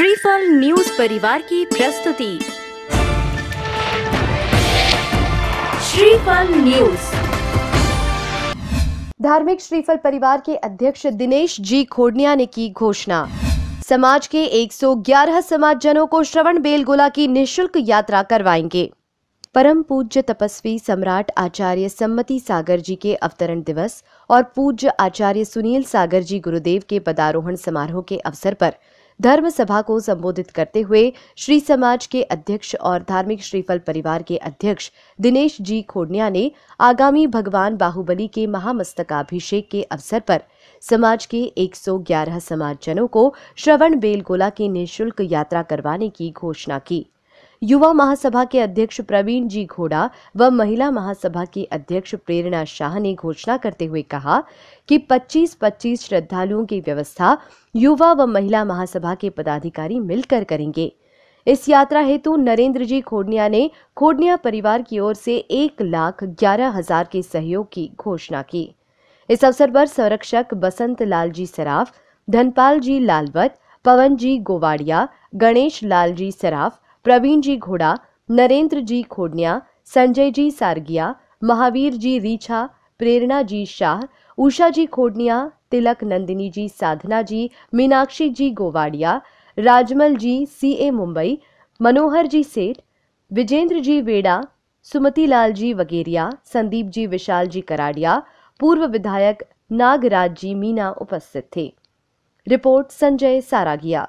श्रीफल न्यूज परिवार की प्रस्तुति श्रीफल न्यूज धार्मिक श्रीफल परिवार के अध्यक्ष दिनेश जी खोडनिया ने की घोषणा समाज के 111 समाजजनों को श्रवण बेलगोला की निशुल्क यात्रा करवाएंगे परम पूज्य तपस्वी सम्राट आचार्य सम्मति सागर जी के अवतरण दिवस और पूज्य आचार्य सुनील सागर जी गुरुदेव के पदारोहण समारोह के अवसर पर धर्म सभा को संबोधित करते हुए श्री समाज के अध्यक्ष और धार्मिक श्रीफल परिवार के अध्यक्ष दिनेश जी खोडनिया ने आगामी भगवान बाहुबली के महामस्तकाभिषेक के अवसर पर समाज के 111 समाजजनों को श्रवण बेलगोला की निशुल्क यात्रा करवाने की घोषणा की युवा महासभा के अध्यक्ष प्रवीण जी घोड़ा व महिला महासभा की अध्यक्ष प्रेरणा शाह ने घोषणा करते हुए कहा कि 25-25 श्रद्धालुओं की व्यवस्था युवा व महिला महासभा के पदाधिकारी मिलकर करेंगे इस यात्रा हेतु नरेंद्र जी खोडनिया ने खोडनिया परिवार की ओर से एक लाख ग्यारह हजार के सहयोग की घोषणा की इस अवसर पर संरक्षक बसंत लाल जी सराफ धनपाल जी लालवत पवन जी गोवाड़िया गणेश लाल जी सराफ प्रवीण जी घोड़ा नरेंद्र जी खोडनिया संजय जी सारगिया महावीर जी रीछा प्रेरणा जी शाह उषा जी खोडनिया तिलक नंदिनी जी साधना जी मीनाक्षी जी गोवाड़िया राजमल जी सी ए मुंबई मनोहर जी सेठ विजेंद्र जी वेड़ा सुमति लाल जी वगेरिया संदीप जी विशाल जी कराड़िया पूर्व विधायक नागराज जी मीना उपस्थित थे रिपोर्ट संजय सारागिया